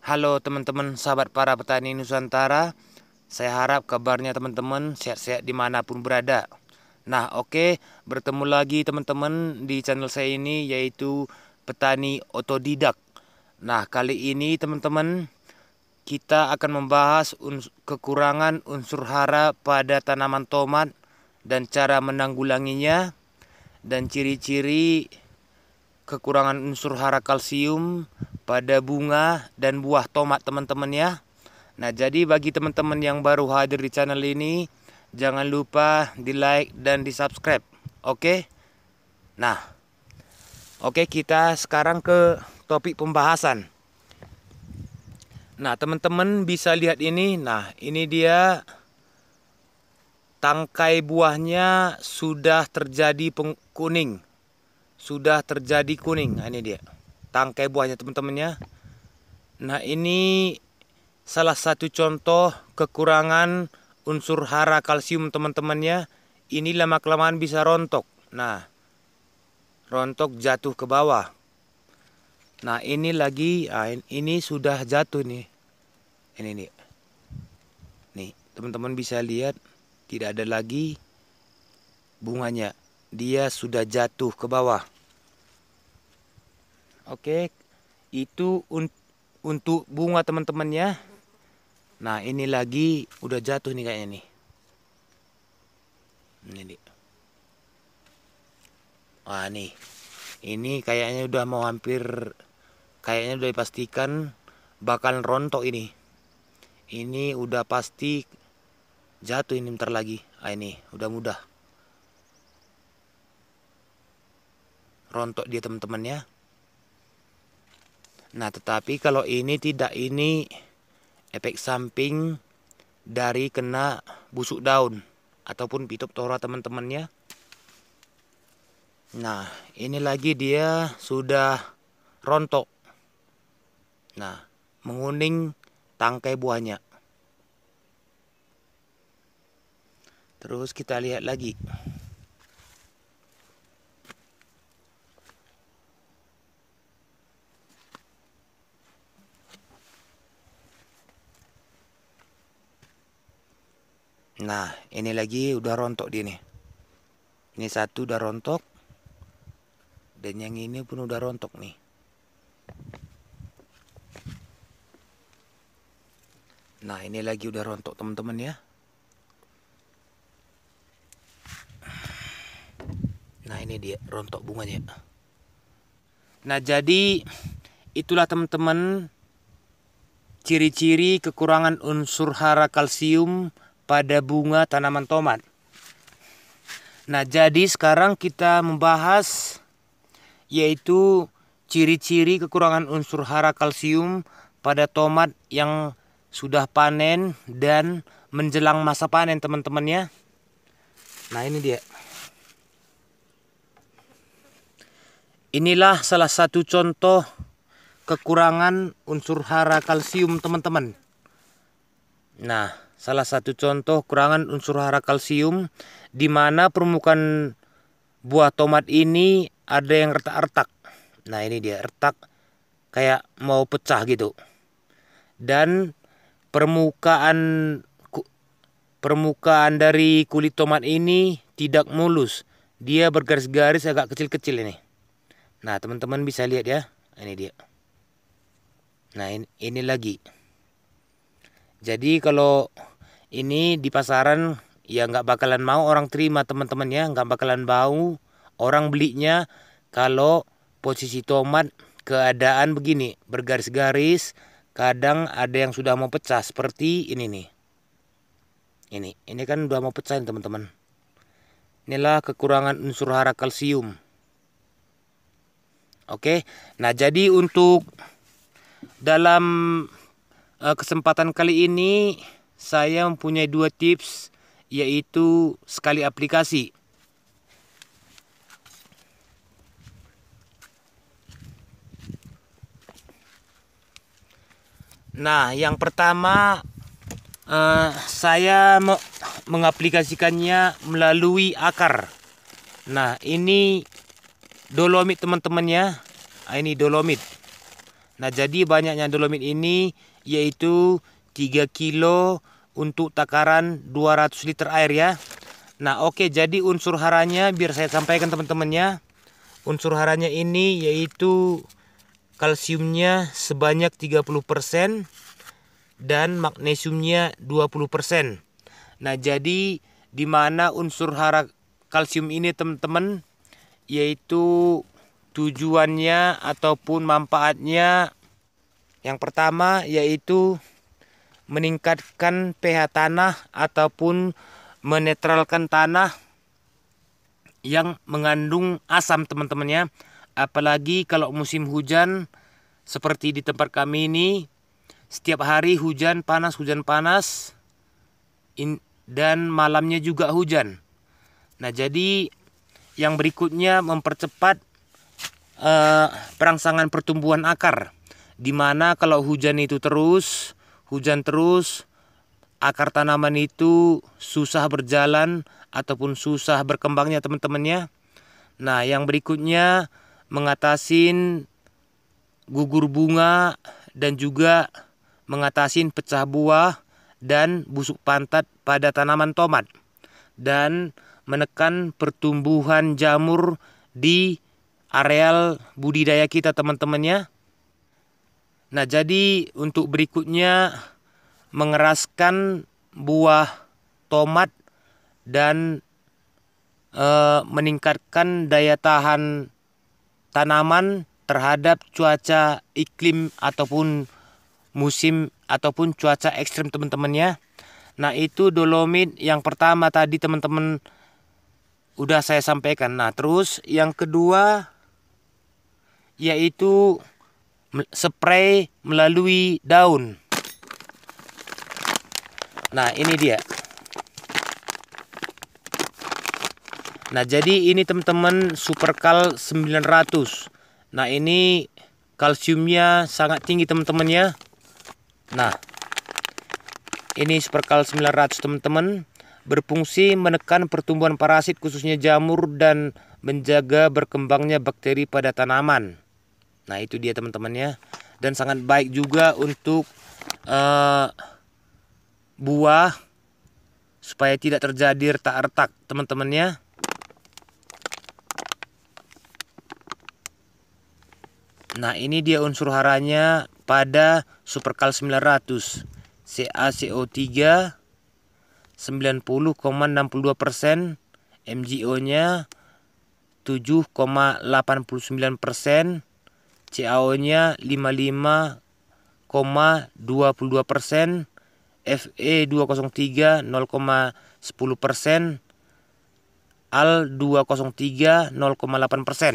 Halo teman-teman sahabat para petani Nusantara Saya harap kabarnya teman-teman sehat-sehat dimanapun berada Nah oke okay, bertemu lagi teman-teman di channel saya ini yaitu petani otodidak Nah kali ini teman-teman kita akan membahas uns kekurangan unsur hara pada tanaman tomat dan cara menanggulanginya dan ciri-ciri kekurangan unsur hara kalsium pada bunga dan buah tomat teman-teman ya. Nah jadi bagi teman-teman yang baru hadir di channel ini jangan lupa di like dan di subscribe. Oke. Nah. Oke kita sekarang ke topik pembahasan. Nah teman-teman bisa lihat ini. Nah ini dia tangkai buahnya sudah terjadi kuning sudah terjadi kuning nah, ini dia tangkai buahnya teman-temannya nah ini salah satu contoh kekurangan unsur hara kalsium teman-temannya ini lama kelamaan bisa rontok nah rontok jatuh ke bawah nah ini lagi nah, ini sudah jatuh nih ini nih nih teman-teman bisa lihat tidak ada lagi bunganya dia sudah jatuh ke bawah. Oke, itu un untuk bunga teman teman ya. Nah, ini lagi udah jatuh nih kayaknya nih. Ini nih. Wah, nih. Ini kayaknya udah mau hampir kayaknya udah dipastikan bakal rontok ini. Ini udah pasti jatuh ini ntar lagi. Ah, ini udah mudah. rontok dia teman-temannya nah tetapi kalau ini tidak ini efek samping dari kena busuk daun ataupun pitop tora teman-temannya nah ini lagi dia sudah rontok nah menguning tangkai buahnya Terus kita lihat lagi. Nah, ini lagi udah rontok dia nih. Ini satu udah rontok. Dan yang ini pun udah rontok nih. Nah, ini lagi udah rontok teman-teman ya. Nah, ini dia rontok bunganya. Nah, jadi itulah teman-teman ciri-ciri kekurangan unsur hara kalsium pada bunga tanaman tomat. Nah, jadi sekarang kita membahas yaitu ciri-ciri kekurangan unsur hara kalsium pada tomat yang sudah panen dan menjelang masa panen teman teman ya. Nah, ini dia. Inilah salah satu contoh kekurangan unsur hara kalsium teman-teman. Nah, Salah satu contoh kurangan unsur hara kalsium di mana permukaan buah tomat ini ada yang retak-retak. Nah, ini dia retak kayak mau pecah gitu. Dan permukaan permukaan dari kulit tomat ini tidak mulus. Dia bergaris-garis agak kecil-kecil ini. Nah, teman-teman bisa lihat ya. Ini dia. Nah, ini, ini lagi. Jadi kalau ini di pasaran ya nggak bakalan mau orang terima teman-teman ya nggak bakalan bau orang belinya kalau posisi tomat keadaan begini bergaris-garis kadang ada yang sudah mau pecah seperti ini nih ini ini kan udah mau pecah teman-teman inilah kekurangan unsur hara kalsium oke nah jadi untuk dalam eh, kesempatan kali ini saya mempunyai dua tips yaitu sekali aplikasi. Nah, yang pertama uh, saya me mengaplikasikannya melalui akar. Nah, ini dolomit teman-teman ya. Ah, ini dolomit. Nah, jadi banyaknya dolomit ini yaitu 3 kilo untuk takaran 200 liter air ya nah oke okay, jadi unsur haranya biar saya sampaikan teman-temannya unsur haranya ini yaitu kalsiumnya sebanyak 30% dan magnesiumnya 20% nah jadi di mana unsur hara kalsium ini teman-teman yaitu tujuannya ataupun manfaatnya yang pertama yaitu meningkatkan pH tanah ataupun menetralkan tanah yang mengandung asam teman-temannya apalagi kalau musim hujan seperti di tempat kami ini setiap hari hujan panas hujan panas in, dan malamnya juga hujan nah jadi yang berikutnya mempercepat uh, perangsangan pertumbuhan akar dimana kalau hujan itu terus hujan terus, akar tanaman itu susah berjalan ataupun susah berkembangnya teman-temannya. Nah, yang berikutnya mengatasi gugur bunga dan juga mengatasi pecah buah dan busuk pantat pada tanaman tomat dan menekan pertumbuhan jamur di areal budidaya kita teman-temannya Nah, jadi untuk berikutnya mengeraskan buah tomat dan e, meningkatkan daya tahan tanaman terhadap cuaca iklim ataupun musim ataupun cuaca ekstrim teman-teman ya. Nah itu dolomit yang pertama tadi teman-teman udah saya sampaikan. Nah terus yang kedua yaitu spray melalui daun. Nah, ini dia. Nah, jadi ini teman-teman Superkal 900. Nah, ini kalsiumnya sangat tinggi teman-teman ya. Nah, ini Superkal 900 teman-teman berfungsi menekan pertumbuhan parasit khususnya jamur dan menjaga berkembangnya bakteri pada tanaman. Nah itu dia teman-temannya dan sangat baik juga untuk uh, buah supaya tidak terjadi retak-retak teman-temannya. Nah ini dia unsur haranya pada supercal 900 CaCO3 90,62% MgO nya 7,89% CAO-nya 55,22 persen, FE 203 0,10 persen, AL 203 0,8 persen.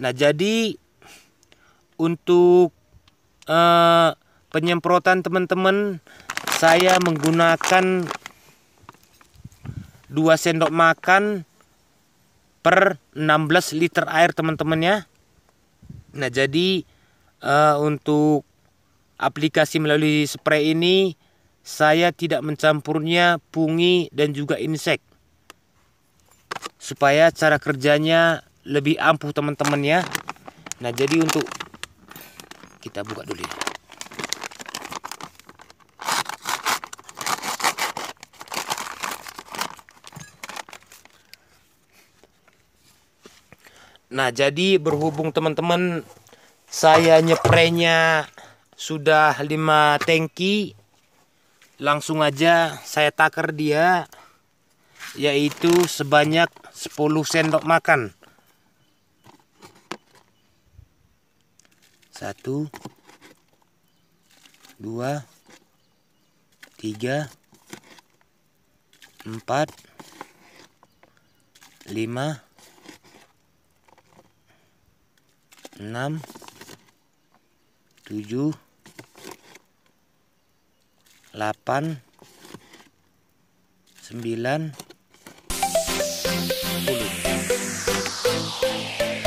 Nah jadi untuk uh, penyemprotan teman-teman saya menggunakan 2 sendok makan per 16 liter air teman-teman ya Nah, jadi uh, untuk aplikasi melalui spray ini saya tidak mencampurnya pungi dan juga insek. Supaya cara kerjanya lebih ampuh teman-teman ya. Nah, jadi untuk kita buka dulu ya. Nah, jadi berhubung teman-teman saya nyeprenya sudah 5 tangki langsung aja saya takar dia yaitu sebanyak 10 sendok makan. 1 2 3 4 5 enam tujuh delapan sembilan sepuluh